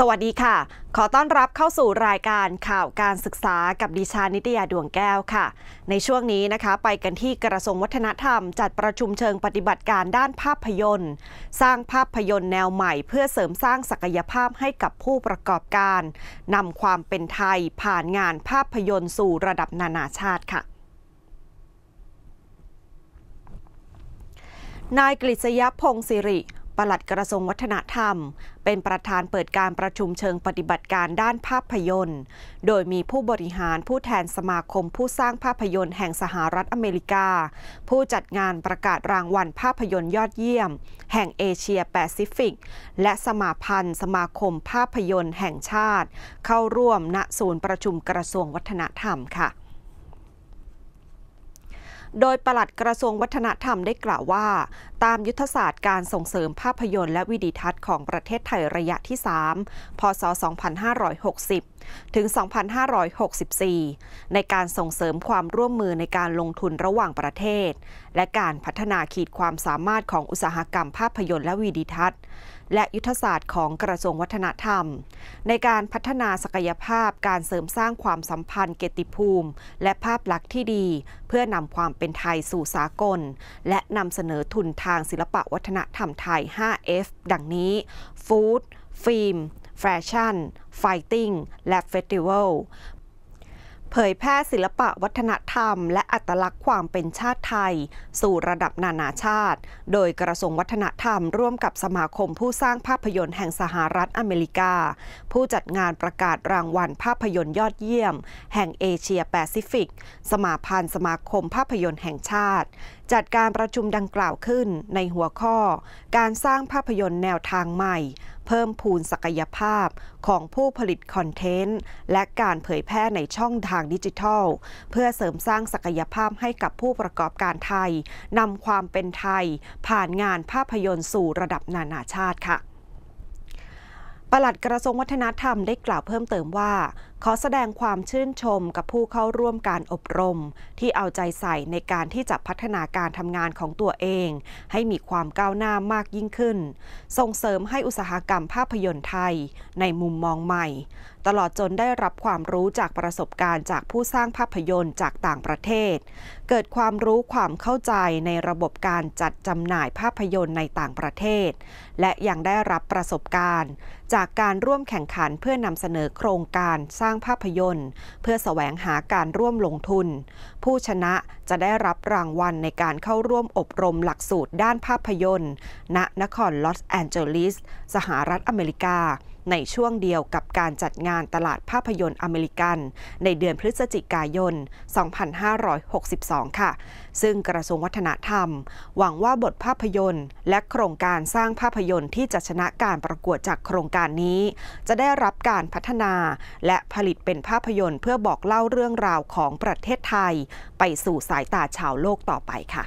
สวัสดีค่ะ ขอต้อนรับเข้าสู่รายการข่าวการศึกษากับดิชา นิตยาดวงแก้วค่ะ ในช่วงนี้นะคะ ไปกันที่กระทรวงวัฒนธรรม จัดประชุมเชิงปฏิบัติการด้านภาพยนตร์ สร้างภาพยนตร์แนวใหม่ เพื่อเสริมสร้างศักยภาพให้กับผู้ประกอบการ นำความเป็นไทยผ่านงานภาพยนตร์สู่ระดับนานาชาติค่ะ นายกฤษยพงศิริปลัดกระทรวงวัฒนธรรมเป็นประธานเปิดการประชุมเชิงปฏิบัติการด้านภาพยนตร์ โดยมีผู้บริหารผู้แทนสมาคมผู้สร้างภาพยนตร์แห่งสหรัฐอเมริกา ผู้จัดงานประกาศรางวัลภาพยนตร์ยอดเยี่ยมแห่งเอเชียแปซิฟิก และสมาพันธ์สมาคมภาพยนตร์แห่งชาติ เข้าร่วมณศูนย์ประชุมกระทรวงวัฒนธรรมค่ะโดยปลัดกระทรวงวัฒนธรรมได้กล่าวว่า ตามยุทธศาสตร์การส่งเสริมภาพยนตร์และวิดีทัศน์ของประเทศไทยระยะที่ 3พศ 2560 ถึง 2564 ในการส่งเสริมความร่วมมือในการลงทุนระหว่างประเทศ และการพัฒนาขีดความสามารถของอุตสาหกรรมภาพยนตร์และวิดีทัศน์และยุทธศาสตร์ของกระทรวงวัฒนธรรม ในการพัฒนาศักยภาพการเสริมสร้างความสัมพันธ์เกติภูมิ และภาพลักษณ์ที่ดีเพื่อนำความเป็นไทยสู่สากล และนำเสนอทุนทางศิลปวัฒนธรรมไทย 5F ดังนี้ฟู้ดฟิล์มแฟชั่นไฟติ้งและเฟสติวัลเผยแพร่ศิลปะวัฒนธรรม และอัตลักษณ์ความเป็นชาติไทย สู่ระดับนานาชาติ โดยกระทรวงวัฒนธรรม ร่วมกับสมาคมผู้สร้างภาพยนตร์แห่งสหรัฐอเมริกา ผู้จัดงานประกาศรางวัลภาพยนตร์ยอดเยี่ยม แห่งเอเชียแปซิฟิก สมาพันธ์สมาคมภาพยนตร์แห่งชาติจัดการประชุมดังกล่าวขึ้นในหัวข้อ การสร้างภาพยนตร์แนวทางใหม่ เพิ่มพูนศักยภาพของผู้ผลิตคอนเทนต์ และการเผยแพร่ในช่องทางดิจิทัล เพื่อเสริมสร้างศักยภาพให้กับผู้ประกอบการไทย นำความเป็นไทย ผ่านงานภาพยนตร์สู่ระดับนานาชาติค่ะปลัดกระทรวงวัฒนธรรมได้กล่าวเพิ่มเติมว่าขอแสดงความชื่นชมกับผู้เข้าร่วมการอบรมที่เอาใจใส่ในการที่จะพัฒนาการทำงานของตัวเอง ให้มีความก้าวหน้ามากยิ่งขึ้น ส่งเสริมให้อุตสาหกรรมภาพยนตร์ไทยในมุมมองใหม่ ตลอดจนได้รับความรู้จากประสบการณ์จากผู้สร้างภาพยนตร์จากต่างประเทศ เกิดความรู้ความเข้าใจในระบบการจัดจำหน่ายภาพยนตร์ในต่างประเทศ และยังได้รับประสบการณ์ จากการร่วมแข่งขันเพื่อนำเสนอโครงการสร้างร้างภาพยนตร์ เพื่อแสวงหาการร่วมลงทุน ผู้ชนะจะได้รับรางวัลในการเข้าร่วมอบรมหลักสูตรด้านภาพยนตร์ ณนครลอสแอนเจลิสสหรัฐอเมริกาในช่วงเดียวกับการจัดงานตลาดภาพยนตร์อเมริกัน ในเดือนพฤศจิกายน2562 ค่ะ ซึ่งกระทรวงวัฒนธรรม หวังว่าบทภาพยนตร์ และโครงการสร้างภาพยนตร์ ที่จะชนะการประกวดจากโครงการนี้ จะได้รับการพัฒนาและผลิตเป็นภาพยนตร์เพื่อบอกเล่าเรื่องราวของประเทศไทย ไปสู่สายตาชาวโลกต่อไปค่ะ